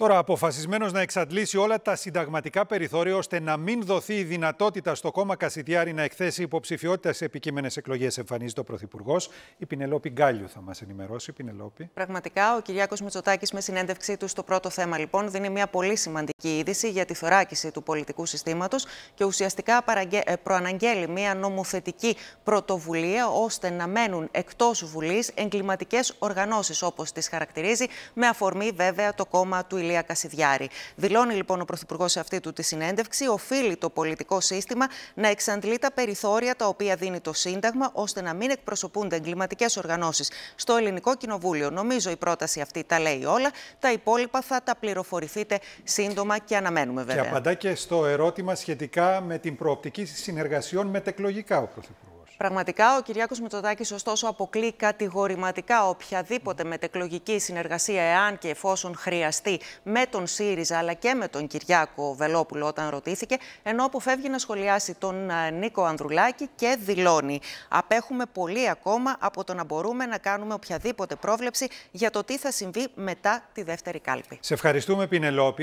Τώρα αποφασισμένος να εξαντλήσει όλα τα συνταγματικά περιθώρια ώστε να μην δοθεί η δυνατότητα στο κόμμα Κασιδιάρη να εκθέσει υποψηφιότητα σε επικείμενες εκλογές, εμφανίζεται ο Πρωθυπουργός. Η Πινελόπη Γκάλιου θα μας ενημερώσει. Πινελόπη. Πραγματικά, ο Κυριάκος Μητσοτάκης με συνέντευξή του στο πρώτο θέμα, λοιπόν, δίνει μια πολύ σημαντική είδηση για τη θωράκιση του πολιτικού συστήματος και ουσιαστικά ε, προαναγγέλει μια νομοθετική πρωτοβουλία ώστε να μένουν εκτός Βουλής εγκληματικές οργανώσεις όπως τις χαρακτηρίζει, με αφορμή βέβαια το κόμμα του Ηλίου. Ηλία Δηλώνει λοιπόν ο Πρωθυπουργός σε αυτή του τη συνέντευξη, οφείλει το πολιτικό σύστημα να εξαντλεί τα περιθώρια τα οποία δίνει το Σύνταγμα, ώστε να μην εκπροσωπούνται εγκληματικές οργανώσεις στο Ελληνικό Κοινοβούλιο. Νομίζω η πρόταση αυτή τα λέει όλα. Τα υπόλοιπα θα τα πληροφορηθείτε σύντομα και αναμένουμε βέβαια. Και απαντά και στο ερώτημα σχετικά με την προοπτική συνεργασιών μετεκλογικά ο Πρωθυπουργός. Πραγματικά, ο Κυριάκος Μητσοτάκης, ωστόσο, αποκλεί κατηγορηματικά οποιαδήποτε μετεκλογική συνεργασία, εάν και εφόσον χρειαστεί, με τον ΣΥΡΙΖΑ αλλά και με τον Κυριάκο Βελόπουλο, όταν ρωτήθηκε, ενώ αποφεύγει να σχολιάσει τον ε, Νίκο Ανδρουλάκη και δηλώνει. Απέχουμε πολύ ακόμα από το να μπορούμε να κάνουμε οποιαδήποτε πρόβλεψη για το τι θα συμβεί μετά τη δεύτερη κάλπη. Σε ευχαριστούμε, Πινελόπη.